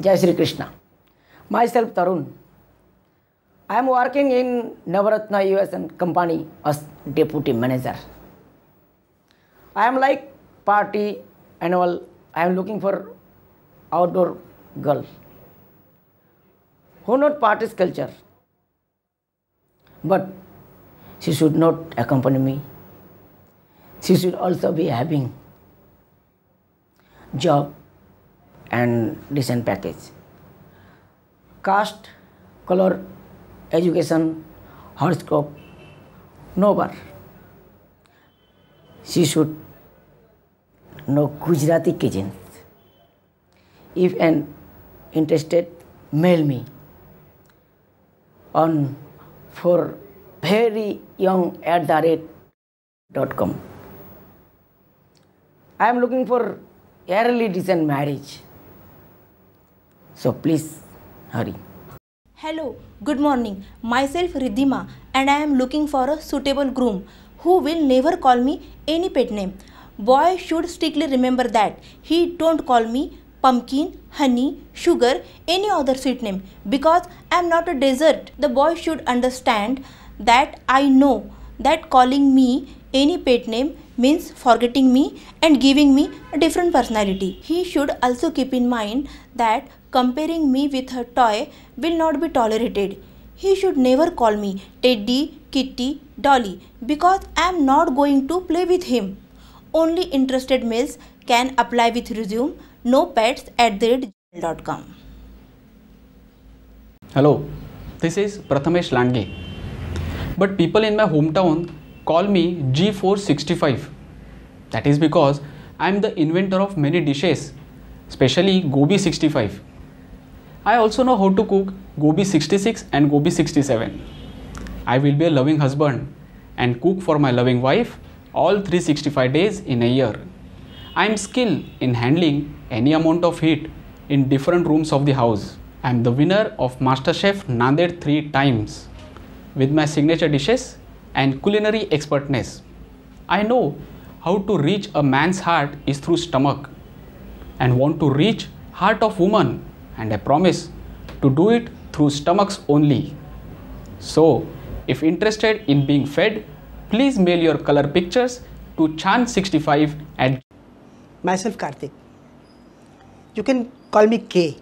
Jai Sri Krishna. Myself Tarun. I am working in Navaratna USN company as deputy manager. I am like party annual. I am looking for outdoor girl who not party's culture. But she should not accompany me. She should also be having job and decent package. Caste, color, education, horoscope, no bar. She should know Gujarati kitchens. If an interested, mail me on for very young at the rate dot com. I am looking for early decent marriage. So please hurry. Hello, good morning. Myself Riddhima and I am looking for a suitable groom who will never call me any pet name. Boy should strictly remember that he don't call me pumpkin, honey, sugar, any other sweet name because I am not a dessert. The boy should understand that I know that calling me any pet name means forgetting me and giving me a different personality. He should also keep in mind that comparing me with her toy will not be tolerated. He should never call me Teddy, Kitty, Dolly because I am not going to play with him. Only interested males can apply with resume no pets at the gmail.com. Hello, this is Prathamesh Lange. But people in my hometown call me G465. That is because I am the inventor of many dishes, especially Gobi 65. I also know how to cook Gobi 66 and Gobi 67. I will be a loving husband and cook for my loving wife all 365 days in a year. I am skilled in handling any amount of heat in different rooms of the house. I am the winner of MasterChef Nanded 3 times with my signature dishes and culinary expertness. I know how to reach a man's heart is through stomach and want to reach heart of woman and I promise to do it through stomachs only. So, if interested in being fed, please mail your color pictures to chan65 and myself Karthik. You can call me K.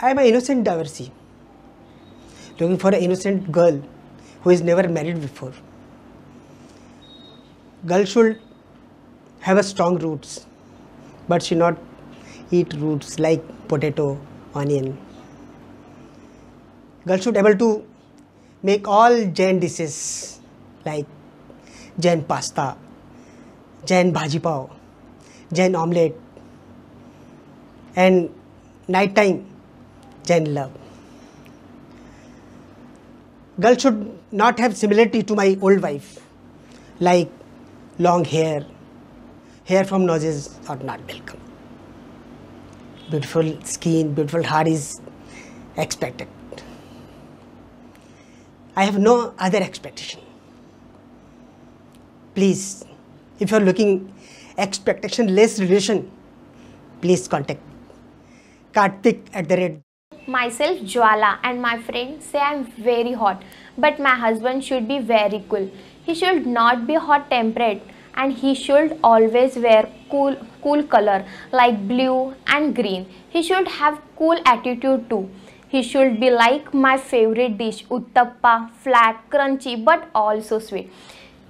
I am an innocent divorcee looking for an innocent girl who is never married before. Girl should have a strong roots, but she not eat roots like potato, onion. Girl should able to make all Jain dishes like Jain pasta, Jain bhaji pao, Jain omelette, and night time, Jain love girl should not have similarity to my old wife, like long hair, hair from noses are not welcome. Beautiful skin, beautiful heart is expected. I have no other expectation. Please, if you are looking expectation less relation, please contact Kartik at the red myself Jwala and my friend say I am very hot but my husband should be very cool. He should not be hot tempered and he should always wear cool cool color like blue and green. He should have cool attitude too. He should be like my favorite dish uttappa, flat, crunchy but also sweet.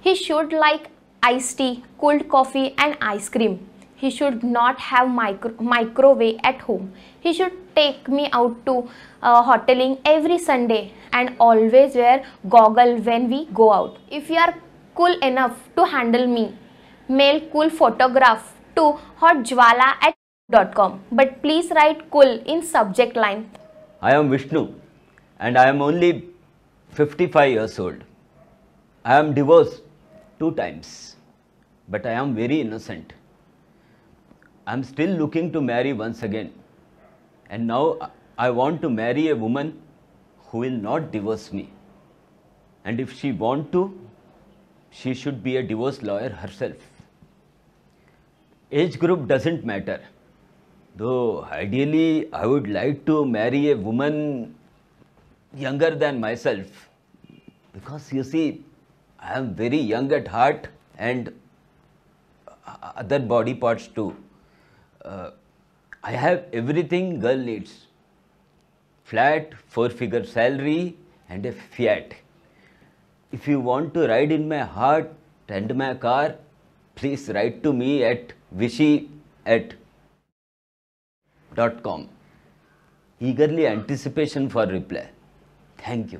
He should like iced tea, cold coffee and ice cream he should not have micro microwave at home he should take me out to uh, hoteling every sunday and always wear goggle when we go out if you are cool enough to handle me mail cool photograph to hotjwala at .com but please write cool in subject line i am vishnu and i am only 55 years old i am divorced two times but i am very innocent I'm still looking to marry once again. And now I want to marry a woman who will not divorce me. And if she want to, she should be a divorce lawyer herself. Age group doesn't matter. Though ideally I would like to marry a woman younger than myself. Because you see, I am very young at heart and other body parts too uh, I have everything girl needs. Flat, four-figure salary and a Fiat. If you want to ride in my heart and my car, please write to me at vishy at dot com. Eagerly anticipation for reply. Thank you.